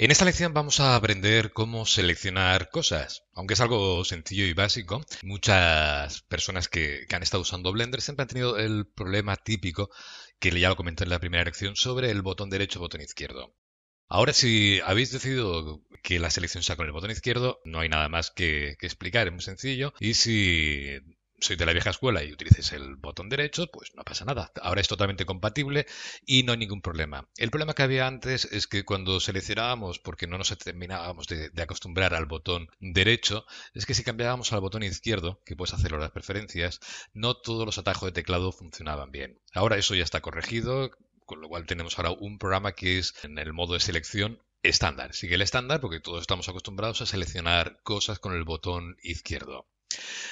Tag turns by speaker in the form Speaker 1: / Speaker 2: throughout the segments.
Speaker 1: En esta lección vamos a aprender cómo seleccionar cosas, aunque es algo sencillo y básico. Muchas personas que, han estado usando Blender siempre han tenido el problema típico, que ya lo comenté en la primera lección, sobre el botón derecho o botón izquierdo. Ahora, si habéis decidido que la selección sea con el botón izquierdo, no hay nada más que, que explicar, es muy sencillo. Y si soy de la vieja escuela y utilices el botón derecho, pues no pasa nada. Ahora es totalmente compatible y no hay ningún problema. El problema que había antes es que cuando seleccionábamos, porque no nos terminábamos de, acostumbrar al botón derecho, es que si cambiábamos al botón izquierdo, que puedes hacerlo en las preferencias, no todos los atajos de teclado funcionaban bien. Ahora eso ya está corregido. Con lo cual tenemos ahora un programa que es en el modo de selección estándar. Sigue el estándar porque todos estamos acostumbrados a seleccionar cosas con el botón izquierdo.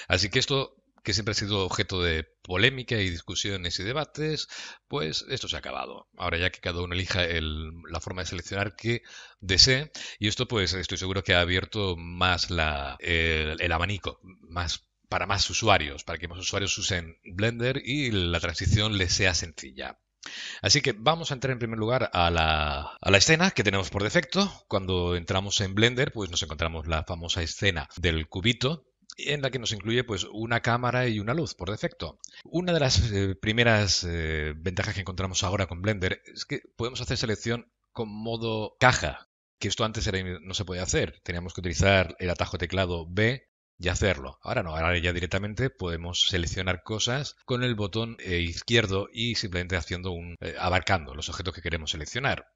Speaker 1: Así que esto que siempre ha sido objeto de polémica y discusiones y debates, pues esto se ha acabado. Ahora ya que cada uno elija la forma de seleccionar que desee, y esto pues estoy seguro que ha abierto más el, abanico, más para más usuarios, para que más usuarios usen Blender y la transición les sea sencilla. Así que vamos a entrar en primer lugar a la, a la, escena que tenemos por defecto. Cuando entramos en Blender, pues nos encontramos la famosa escena del cubito en la que nos incluye pues, una cámara y una luz por defecto. Una de las eh, primeras eh, ventajas que encontramos ahora con Blender es que podemos hacer selección con modo caja, que esto antes no se podía hacer. Teníamos que utilizar el atajo teclado B y hacerlo. Ahora no, ahora ya directamente podemos seleccionar cosas con el botón eh, izquierdo y simplemente haciendo un abarcando los objetos que queremos seleccionar.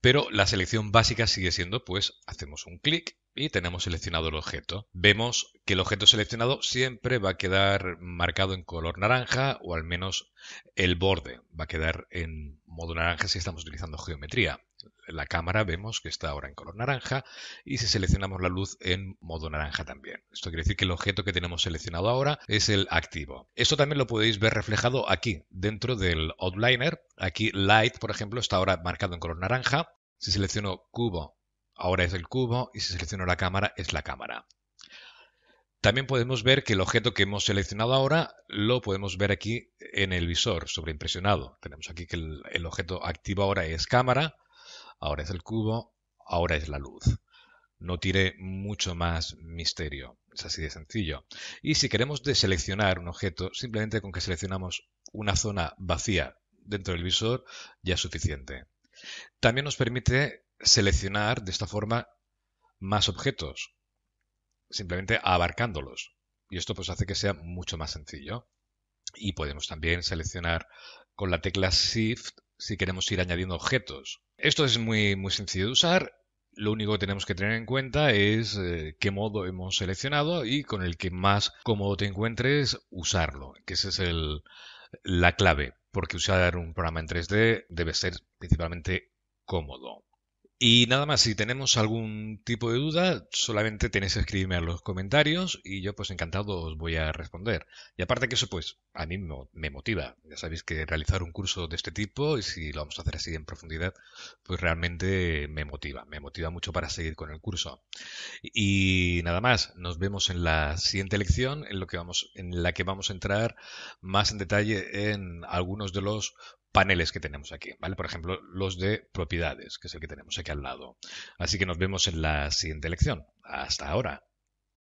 Speaker 1: Pero la selección básica sigue siendo, pues, hacemos un clic y tenemos seleccionado el objeto. Vemos que el objeto seleccionado siempre va a quedar marcado en color naranja o al menos el borde va a quedar en modo naranja si estamos utilizando geometría. La cámara vemos que está ahora en color naranja y si seleccionamos la luz en modo naranja también. Esto quiere decir que el objeto que tenemos seleccionado ahora es el activo. Esto también lo podéis ver reflejado aquí dentro del outliner. Aquí light, por ejemplo, está ahora marcado en color naranja. Si selecciono cubo ahora es el cubo y si selecciono la cámara es la cámara. También podemos ver que el objeto que hemos seleccionado ahora lo podemos ver aquí en el visor, sobreimpresionado. Tenemos aquí que el, objeto activo ahora es cámara, ahora es el cubo, ahora es la luz. No tiene mucho más misterio. Es así de sencillo. Y si queremos deseleccionar un objeto, simplemente con que seleccionamos una zona vacía dentro del visor ya es suficiente. También nos permite seleccionar de esta forma más objetos, simplemente abarcándolos. Y esto pues hace que sea mucho más sencillo. Y podemos también seleccionar con la tecla Shift si queremos ir añadiendo objetos. Esto es muy, muy sencillo de usar. Lo único que tenemos que tener en cuenta es eh, qué modo hemos seleccionado y con el que más cómodo te encuentres usarlo, que esa es el, la clave, porque usar un programa en 3D debe ser principalmente cómodo. Y nada más, si tenemos algún tipo de duda, solamente tenéis que escribirme a los comentarios y yo pues encantado os voy a responder. Y aparte que eso pues a mí me motiva. Ya sabéis que realizar un curso de este tipo y si lo vamos a hacer así en profundidad, pues realmente me motiva. Me motiva mucho para seguir con el curso. Y nada más, nos vemos en la siguiente lección en, lo que vamos, en la que vamos a entrar más en detalle en algunos de los paneles que tenemos aquí, ¿vale? Por ejemplo, los de propiedades, que es el que tenemos aquí al lado. Así que nos vemos en la siguiente lección. Hasta ahora.